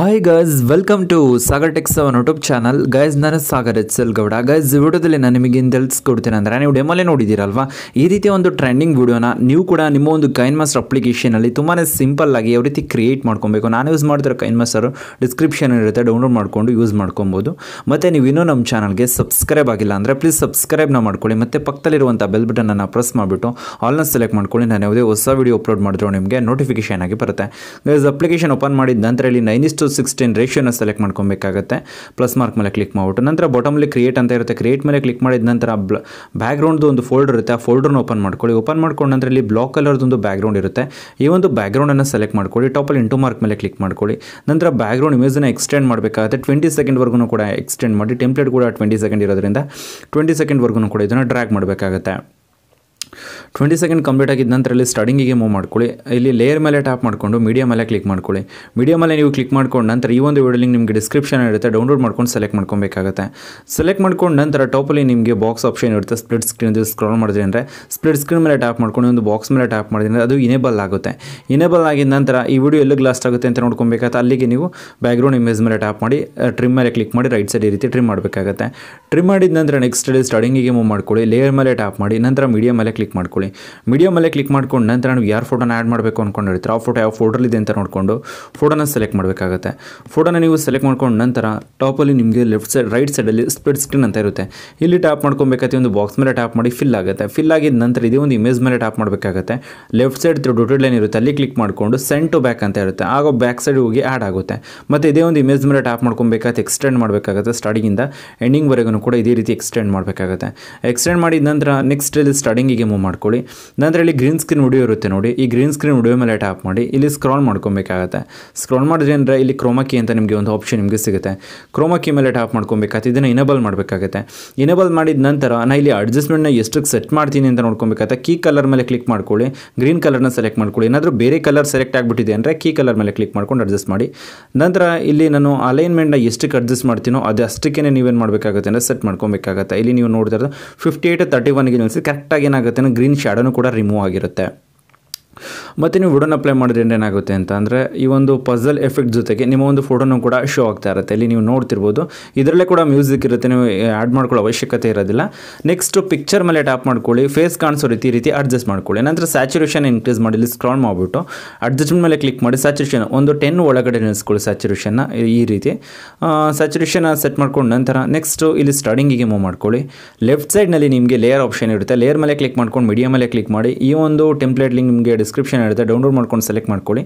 hi guys welcome to Sagar techs ಅವನ್ YouTube channel guys ನಾನು Sagar H L Gowda guys ವಿಡಿಯೋದಲ್ಲಿ ನಾನು ನಿಮಗೆ ತಿಳಿಸ್ಕೊಡ್ತೀನಿ ಅಂದರೆ ನೀವು ಡೆಮೋಲೇ ನೋಡಿದ್ದೀರಲ್ವಾ ಈ ರೀತಿಯ ಒಂದು ಟ್ರೆಂಡಿಂಗ್ ವಿಡಿಯೋನ ನೀವು ಕೂಡ ನಿಮ್ಮ ಒಂದು ಕೈನ್ ಮಾಸ್ಟರ್ ಅಪ್ಲಿಕೇಶನಲ್ಲಿ ತುಂಬಾ ಸಿಂಪಲ್ ಆಗಿ ಯಾವ ರೀತಿ ಕ್ರಿಯೇಟ್ ಮಾಡ್ಕೊಬೇಕು ನಾನು ಯೂಸ್ ಮಾಡ್ತಿರೋ ಕೈನ್ ಮಾಸ್ಟರು ಡಿಸ್ಕ್ರಿಪ್ಷನ್ ಇರುತ್ತೆ ಡೌನ್ಲೋಡ್ ಮಾಡಿಕೊಂಡು ಯೂಸ್ ಮಾಡ್ಕೊಬೋದು ಮತ್ತು ನೀವು ಇನ್ನೂ ನಮ್ಮ ಚಾನಲ್ಗೆ ಸಬ್ಸ್ಕ್ರೈಬ್ ಆಗಿಲ್ಲ ಅಂದರೆ ಪ್ಲೀಸ್ ಸಬ್ಸ್ಕ್ರೈಬ್ನ ಮಾಡ್ಕೊಳ್ಳಿ ಮತ್ತು ಪಕ್ಕದಲ್ಲಿರುವಂಥ ಬೆಲ್ ಬಟನನ್ನು ಪ್ರೆಸ್ ಮಾಡಿಬಿಟ್ಟು ಆಲ್ನ ಸೆಲೆಕ್ಟ್ ಮಾಡ್ಕೊಳ್ಳಿ ನಾನು ಯಾವುದೇ ಹೊಸ ವೀಡಿಯೋ ಅಪ್ಲೋಡ್ ಮಾಡಿದ್ರು ನಿಮಗೆ ನೋಟಿಫಿಕೇಶನ್ ಆಗಿ ಬರುತ್ತೆ ಗೈಸ್ ಅಪ್ಲಿಕೇಶನ್ ಓಪನ್ ಮಾಡಿದ ನಂತರ ಇಲ್ಲಿ ನೈನಿಸ್ಟ್ ಟು ಸಿಕ್ಸ್ಟೀನ್ ರೇಷಿಯೋನ ಸೆಲೆಕ್ಟ್ ಮಾಡ್ಕೊಬೇಕಾಗುತ್ತೆ ಪ್ಲಸ್ ಮಾರ್ಕ್ ಮೇಲೆ ಕ್ಲಿಕ್ ಮಾಡಿಬಿಟ್ಟು ನಂತರ ಬಾಟಮಲ್ಲಿ ಕ್ರಿಯೇಟ್ ಅಂತ ಇರುತ್ತೆ ಕ್ರಿಯೇಟ್ ಮೇಲೆ ಕ್ಲಿಕ್ ಮಾಡಿದ ನಂತರ ಬ್ಯಾಕ್ ಬ್ಯಾಕ್ಗ್ರೌಂಡ್ದು ಒಂದು ಫೋಲ್ಡರ್ ಇರುತ್ತೆ ಆ ಫೋಲ್ಡರ್ನ ಓಪನ್ ಮಾಡ್ಕೊಳ್ಳಿ ಓಪನ್ ಮಾಡ್ಕೊಂಡು ನಂತರ ಇಲ್ಲಿ ಬ್ಲಾಕ್ ಕಲರ್ದೊಂದು ಬ್ಯಾಕ್ಗ್ರೌಂಡ್ ಇರುತ್ತೆ ಈ ಒಂದು ಬ್ಯಾಕ್ಗ್ರೌಂಡನ್ನು ಸೆಲೆಕ್ಟ್ ಮಾಡ್ಕೊಳ್ಳಿ ಟಾಪಲ್ಲಿ ಇಂಟು ಮಾರ್ಕ್ ಮೇಲೆ ಕ್ಲಿಕ್ ಮಾಡ್ಕೊಳ್ಳಿ ನಂತರ ಬ್ಯಾಕ್ಗ್ರೌಂಡ್ ಇಮೇಜನ್ನು ಎಕ್ಸ್ಟೆಂಡ್ ಮಾಡಬೇಕಾಗುತ್ತೆ ಟ್ವೆಂಟಿ ಸೆಕೆಂಡ್ವರೆಗೂ ಕೂಡ ಎಕ್ಸ್ಟೆಂಡ್ ಮಾಡಿ ಟೆಂಪ್ಲೇಟ್ ಕೂಡ ಟ್ವೆಂಟಿ ಸೆಕೆಂಡ್ ಇರೋದ್ರಿಂದ ಟ್ವೆಂಟಿ ಸೆಕೆಂಡ್ವರೆಗೂ ಕೂಡ ಇದನ್ನು ಡ್ರ್ಯಾಗ್ ಮಾಡಬೇಕಾಗುತ್ತೆ ಟ್ವೆಂಟಿ ಸೆಕೆಂಡ್ ಕಂಪ್ಲೀಟ್ ಆಗಿದ್ದ ನಂತರ ಇಲ್ಲಿ ಸ್ಟಾರ್ಟಿಂಗಿಗೆ ಮೂವ್ ಮಾಡ್ಕೊಳ್ಳಿ ಇಲ್ಲಿ ಲೇಯರ್ ಮೇಲೆ ಟ್ಯಾಪ್ ಮಾಡಿಕೊಂಡು ಮೀಡಿಯಾ ಮೇಲೆ ಕ್ಲಿಕ್ ಮಾಡ್ಕೊಳ್ಳಿ ಮೀಡಿಯಾ ಮೇಲೆ ನೀವು ಕ್ಲಿಕ್ ಮಾಡ್ಕೊಂಡು ನಂತರ ಈ ಒಂದು ವೀಡಿಯೋ ಲಿಂಕ್ ನಿಮಗೆ ಡಿಸ್ಕ್ರಿಪ್ಷನ್ ಇರುತ್ತೆ ಡೌನ್ಲೋಡ್ ಮಾಡ್ಕೊಂಡು ಸೆಲೆಕ್ಟ್ ಮಾಡ್ಕೊಬೇಕಾಗುತ್ತೆ ಸೆಲೆಕ್ಟ್ ಮಾಡ್ಕೊಂಡು ನಂತರ ಟಾಪಲ್ಲಿ ನಿಮಗೆ ಬಾಕ್ಸ್ ಆಪ್ಷನ್ ಇರುತ್ತೆ ಸ್ಪ್ಲಿಟ್ ಸ್ಕ್ರೀನ್ ಸ್ಕ್ರಾಲ್ ಮಾಡಿದ್ರೆ ಅಂದರೆ ಸ್ಪ್ಲಿಟ್ ಸ್ಕ್ರೀನ್ ಮೇಲೆ ಟ್ಯಾಪ್ ಮಾಡ್ಕೊಂಡು ಒಂದು ಬಾಕ್ಸ್ ಮೇಲೆ ಟ್ಯಾಪ್ ಮಾಡಿದ್ರೆ ಅದು ಇನೇಬಲ್ ಆಗುತ್ತೆ ಇನೇಬಲ್ ಆಗಿದ ನಂತರ ಈ ವಿಡಿಯೋ ಎಲ್ಲಿ ಲಾಸ್ಟ್ ಆಗುತ್ತೆ ಅಂತ ನೋಡ್ಕೊಬೇಕಾಗುತ್ತೆ ಅಲ್ಲಿಗೆ ನೀವು ಬ್ಯಾಕ್ಗ್ರೌಂಡ್ ಇಮೇಜ್ ಮೇಲೆ ಟ್ಯಾಪ್ ಮಾಡಿ ಟ್ರಿಮ್ ಮೇಲೆ ಕ್ಲಿಕ್ ಮಾಡಿ ರೈಟ್ ಸೈಡ್ ಈ ರೀತಿ ಟ್ರಿಮ್ ಮಾಡಬೇಕಾಗುತ್ತೆ ಟ್ರಿಮ್ ಮಾಡಿದ ನಂತರ ನೆಕ್ಸ್ಟ್ ಸ್ಟಾರ್ಟಿಂಗಿಗೆ ಮೂವ್ ಮಾಡ್ಕೊಳ್ಳಿ ಲೇಯರ್ ಮೇಲೆ ಟ್ಯಾಪ್ ಮಾಡಿ ನಂತರ ಮೀಡಿಯಾ ಮೇಲೆ ಕ್ಲಿಕ್ ಮಾಡ್ಕೊಳ್ಳಿ ಮೀಡಿಯಾ ಮೇಲೆ ಕ್ಲಿಕ್ ಮಾಡ್ಕೊಂಡು ನಂತರ ನೀವು ಯಾರು ಫೋಟೋನ ಆ್ಯಡ್ ಮಾಡಬೇಕು ಅಂದ್ಕೊಂಡಿರ್ತೀರ ಆ ಫೋಟೋ ಯಾವ ಇದೆ ಅಂತ ನೋಡಿಕೊಂಡು ಫೋಟೋನ ಸೆಲೆಕ್ಟ್ ಮಾಡಬೇಕಾಗುತ್ತೆ ಫೋಟೋನ ನೀವು ಸೆಲೆಕ್ಟ್ ಮಾಡ್ಕೊಂಡು ನಂತರ ಟಾಪಲ್ಲಿ ನಿಮಗೆ ಲೆಫ್ಟ್ ಸೈಡ್ ರೈಟ್ ಸೈಡಲ್ಲಿ ಸ್ಪ್ರೆಡ್ ಸ್ಕ್ರೀನ್ ಅಂತ ಇರುತ್ತೆ ಇಲ್ಲಿ ಟ್ಯಾಪ್ ಮಾಡ್ಕೊಬೇಕಾಗಿ ಒಂದು ಬಾಕ್ಸ್ ಮೇಲೆ ಟ್ಯಾಪ್ ಮಾಡಿ ಫಿಲ್ ಆಗುತ್ತೆ ಫಿಲ್ ಆಗಿದ ನಂತರ ಇದೇ ಒಂದು ಇಮೇಜ್ ಮೇಲೆ ಟ್ಯಾಪ್ ಮಾಡಬೇಕಾಗುತ್ತೆ ಲೆಫ್ಟ್ ಸೈಡ್ ಡೊಟೆಡ್ ಲೈನ್ ಇರುತ್ತೆ ಅಲ್ಲಿ ಕ್ಲಿಕ್ ಮಾಡಿಕೊಂಡು ಸೆಂಡ್ ಟು ಬ್ಯಾಕ್ ಅಂತ ಇರುತ್ತೆ ಆಗ ಬ್ಯಾಕ್ ಸೈಡ್ ಹೋಗಿ ಆ್ಯಡ್ ಆಗುತ್ತೆ ಮತ್ತು ಇದೇ ಒಂದು ಇಮೇಜ್ ಮೇಲೆ ಟ್ಯಾಪ್ ಮಾಡ್ಕೊಬೇಕಾಗುತ್ತೆ ಎಕ್ಸ್ಟೆಂಡ್ ಮಾಡಬೇಕಾಗುತ್ತೆ ಸ್ಟಾರ್ಟಿಂಗಿಂದ ಎಂಡಿಂಗ್ವರೆಗೂ ಕೂಡ ಇದೇ ರೀತಿ ಎಕ್ಸ್ಟೆಂಡ್ ಮಾಡಬೇಕಾಗುತ್ತೆ ಎಕ್ಸ್ಟೆಂಡ್ ಮಾಡಿದ ನಂತರ ನೆಕ್ಸ್ಟ್ ಇಲ್ಲಿ ಸ್ಟಾರ್ಟಿಂಗಿಗೆ ರಿಮೂವ್ ಮಾಡ್ಕೊಳ್ಳಿ ನಂತರ ಇಲ್ಲಿ ಗ್ರೀನ್ ಸ್ಕ್ರೀನ್ ವಿಡಿಯೋ ಇರುತ್ತೆ ನೋಡಿ ಈ ಗ್ರೀನ್ ಸ್ಕ್ರೀನ್ ವಿಡಿಯೋ ಮೇಲೆ ಟ್ಯಾಪ್ ಮಾಡಿ ಇಲ್ಲಿ ಸ್ಕ್ರಾಲ್ ಮಾಡ್ಕೊಬೇಕಾಗತ್ತೆ ಸ್ಕ್ರಾಲ್ ಮಾಡಿದ್ರೆ ಅಂದರೆ ಇಲ್ಲಿ ಕ್ರೋಮಾಕಿ ಅಂತ ನಿಮಗೆ ಒಂದು ಆಪ್ಷನ್ ನಿಮಗೆ ಸಿಗುತ್ತೆ ಕ್ರೋಮಾಕಿ ಮೇಲೆ ಟ್ಯಾಪ್ ಮಾಡ್ಕೊಬೇಕಾಗತ್ತೆ ಇದನ್ನು ಇನೇಬಲ್ ಮಾಡಬೇಕಾಗತ್ತೆ ಇನೇಬಲ್ ಮಾಡಿದ ನಂತರ ನಾನು ಇಲ್ಲಿ ಅಡ್ಜಸ್ಟ್ಮೆಂಟ್ನ ಎಷ್ಟಕ್ಕೆ ಸೆಟ್ ಮಾಡ್ತೀನಿ ಅಂತ ನೋಡ್ಕೊಬೇಕಾಗತ್ತೆ ಕೀ ಕಲರ್ ಮೇಲೆ ಕ್ಲಿಕ್ ಮಾಡ್ಕೊಳ್ಳಿ ಗ್ರೀನ್ ಕಲರ್ನ ಸೆಲೆಕ್ಟ್ ಮಾಡ್ಕೊಳ್ಳಿ ಏನಾದರೂ ಬೇರೆ ಕಲರ್ ಸೆಲೆಕ್ಟ್ ಆಗಿಬಿಟ್ಟಿದೆ ಅಂದರೆ ಕೀ ಕಲರ್ ಮೇಲೆ ಕ್ಲಿಕ್ ಮಾಡ್ಕೊಂಡು ಅಡ್ಜಸ್ಟ್ ಮಾಡಿ ನಂತರ ಇಲ್ಲಿ ನಾನು ಅಲೈನ್ಮೆಂಟ್ನ ಎಷ್ಟಕ್ಕೆ ಅಡ್ಜಸ್ಟ್ ಮಾಡ್ತೀನೋ ಅದು ಅಷ್ಟಕ್ಕೇ ನೀವೇನು ಮಾಡಬೇಕಾಗುತ್ತೆ ಅಂದರೆ ಸೆಟ್ ಮಾಡ್ಕೊಬೇಕಾಗತ್ತೆ ಇಲ್ಲಿ ನೀವು ನೋಡ್ತಾ ಫಿಫ್ಟಿ ಏಟ್ ತರ್ಟಿ ಒನ್ಗೆ ನಿಲ್ಲಿಸಿ ಕರೆಕ್ಟಾಗಿ ಏನಾಗುತ್ತೆ ಗ್ರೀನ್ ಶ್ಯಾಡೋನು ಕೂಡ ರಿಮೂವ್ ಆಗಿರುತ್ತೆ ಮತ್ತು ನೀವು ವುಡನ್ ಅಪ್ಲೈ ಮಾಡಿದ್ರೆ ಏನಾಗುತ್ತೆ ಅಂತಂದರೆ ಈ ಒಂದು ಪಜಲ್ ಎಫೆಕ್ಟ್ ಜೊತೆಗೆ ನಿಮ್ಮ ಒಂದು ಫೋಟೋನು ಕೂಡ ಶೋ ಆಗ್ತಾ ಇರುತ್ತೆ ಇಲ್ಲಿ ನೀವು ನೋಡ್ತಿರ್ಬೋದು ಇದರಲ್ಲೇ ಕೂಡ ಮ್ಯೂಸಿಕ್ ಇರುತ್ತೆ ನೀವು ಆ್ಯಡ್ ಮಾಡ್ಕೊಳ್ಳೋ ಅವಶ್ಯಕತೆ ಇರೋದಿಲ್ಲ ನೆಕ್ಸ್ಟ್ ಪಿಕ್ಚರ್ ಮೇಲೆ ಟ್ಯಾಪ್ ಮಾಡ್ಕೊಳ್ಳಿ ಫೇಸ್ ಕಾಣಿಸೋ ರೀತಿ ರೀತಿ ಅಡ್ಜಸ್ಟ್ ಮಾಡ್ಕೊಳ್ಳಿ ನಂತರ ಸ್ಯಾಚುರೇಷನ್ ಇನ್ಕ್ರೀಸ್ ಮಾಡಿ ಇಲ್ಲಿ ಸ್ಕ್ರಾಲ್ ಮಾಡಿಬಿಟ್ಟು ಅಡ್ಜಸ್ಟ್ಮೆಂಟ್ ಮೇಲೆ ಕ್ಲಿಕ್ ಮಾಡಿ ಸ್ಯಾಚುರೇಷನ್ ಒಂದು ಟೆನ್ ಒಳಗಡೆ ನಿಲ್ಲಿಸ್ಕೊಳ್ಳಿ ಸ್ಯಾಚುರೇಷನ್ನ ಈ ರೀತಿ ಸ್ಯಾಚುರೇಷನ್ ಸೆಟ್ ಮಾಡ್ಕೊಂಡು ನಂತರ ನೆಕ್ಸ್ಟು ಇಲ್ಲಿ ಸ್ಟಾರ್ಟಿಂಗಿಗೆ ಮೂವ್ ಮಾಡ್ಕೊಳ್ಳಿ ಲೆಫ್ಟ್ ಸೈಡ್ನಲ್ಲಿ ನಿಮಗೆ ಲೇಯರ್ ಆಪ್ಷನ್ ಇರುತ್ತೆ ಲೇಯರ್ ಮೇಲೆ ಕ್ಲಿಕ್ ಮಾಡ್ಕೊಂಡು ಮೀಡಿಯಾ ಮೇಲೆ ಕ್ಲಿಕ್ ಮಾಡಿ ಈ ಒಂದು ಟೆಂಪ್ಲೇಟ್ ಲಿಂಕ್ ನಿಮಗೆ ಡಿಸ್ ಡಿಸ್ಕ್ರಿಪ್ಷನ್ ಇರುತ್ತೆ ಡೌನ್ಲೋಡ್ ಮಾಡ್ಕೊಂಡು ಸೆಲೆಕ್ಟ್ ಮಾಡ್ಕೊಳ್ಳಿ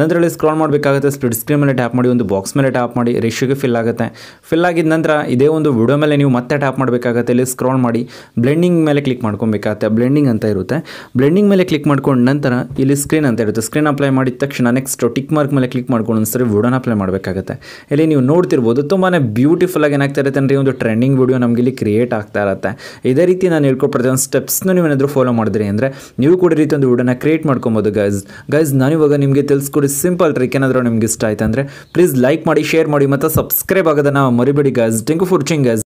ನಂತರ ಸ್ಕ್ರಾಲ್ ಮಾಡಬೇಕಾಗುತ್ತೆ ಸ್ಪ್ಲಿಟ್ ಸ್ಕ್ರೀನ್ ಮೇಲೆ ಟ್ಯಾಪ್ ಮಾಡಿ ಒಂದು ಬಾಕ್ಸ್ ಮೇಲೆ ಟ್ಯಾಪ್ ಮಾಡಿ ರೇಷ್ಯೋಗೆ ಫಿಲ್ ಆಗುತ್ತೆ ಫಿಲ್ ಆಗಿದ ನಂತರ ಇದೇ ಒಂದು ವಿಡಿಯೋ ಮೇಲೆ ನೀವು ಮತ್ತೆ ಟ್ಯಾಪ್ ಮಾಡಬೇಕಾಗುತ್ತೆ ಇಲ್ಲಿ ಸ್ಕ್ರಾಲ್ ಮಾಡಿ ಬ್ಲೆಂಡಿಂಗ್ ಮೇಲೆ ಕ್ಲಿಕ್ ಮಾಡ್ಕೊಬೇಕಾಗುತ್ತೆ ಬ್ಲೆಂಡಿಂಗ್ ಅಂತ ಇರುತ್ತೆ ಬ್ಲೆಂಡಿಂಗ್ ಮೇಲೆ ಕ್ಲಿಕ್ ಮಾಡ್ಕೊಂಡು ನಂತರ ಇಲ್ಲಿ ಸ್ಕ್ರೀನ್ ಅಂತ ಇರುತ್ತೆ ಸ್ಕ್ರೀನ್ ಅಪ್ಲೈ ಮಾಡಿದ ತಕ್ಷಣ ನೆಕ್ಸ್ಟ್ ಟಿಕ್ ಮಾರ್ಕ್ ಮೇಲೆ ಕ್ಲಿಕ್ ಮಾಡ್ಕೊಂಡು ಒಂದ್ಸರಿ ವಿಡಿಯೋನ ಅಪ್ಲೈ ಮಾಡಬೇಕಾಗುತ್ತೆ ಇಲ್ಲಿ ನೀವು ನೋಡ್ತಿರ್ಬೋದು ತುಂಬಾ ಬ್ಯೂಟಿಫುಲ್ ಆಗಿ ಏನಾಗ್ತಾ ಇರುತ್ತೆ ಅಂದರೆ ಒಂದು ಟ್ರೆಂಡಿಂಗ್ ವಿಡಿಯೋ ನಮಗೆ ಇಲ್ಲಿ ಕ್ರಿಯೇಟ್ ಆಗ್ತಾ ಇರುತ್ತೆ ಇದೇ ರೀತಿ ನಾನು ಹೇಳ್ಕೊಡ್ತೀನಿ ಸ್ಟೆಪ್ಸ್ನ ನೀವೇನಾದರೂ ಫಾಲೋ ಮಾಡಿದ್ರಿ ಅಂದರೆ ನೀವು ಕೂಡ ರೀತಿ ಒಂದು ವಿಡಿಯೋನ ಕ್ರಿಯೇಟ್ ಮಾಡ್ಕೊಂಡು ಮಾಡ್ಕೊಬೋದು ಗೈಸ್ ಗೈಸ್ ಇವಾಗ ನಿಮಗೆ ತಿಳಿಸ್ಕೊಡಿ ಸಿಂಪಲ್ ಟ್ರಿಕ್ ಏನಾದರೂ ನಿಮ್ಗೆ ಇಷ್ಟ ಆಯ್ತು ಅಂದರೆ ಪ್ಲೀಸ್ ಲೈಕ್ ಮಾಡಿ ಶೇರ್ ಮಾಡಿ ಮತ್ತು ಸಬ್ಸ್ಕ್ರೈಬ್ ಆಗೋದನ್ನು ಮರಿಬೇಡಿ guys thank you for guys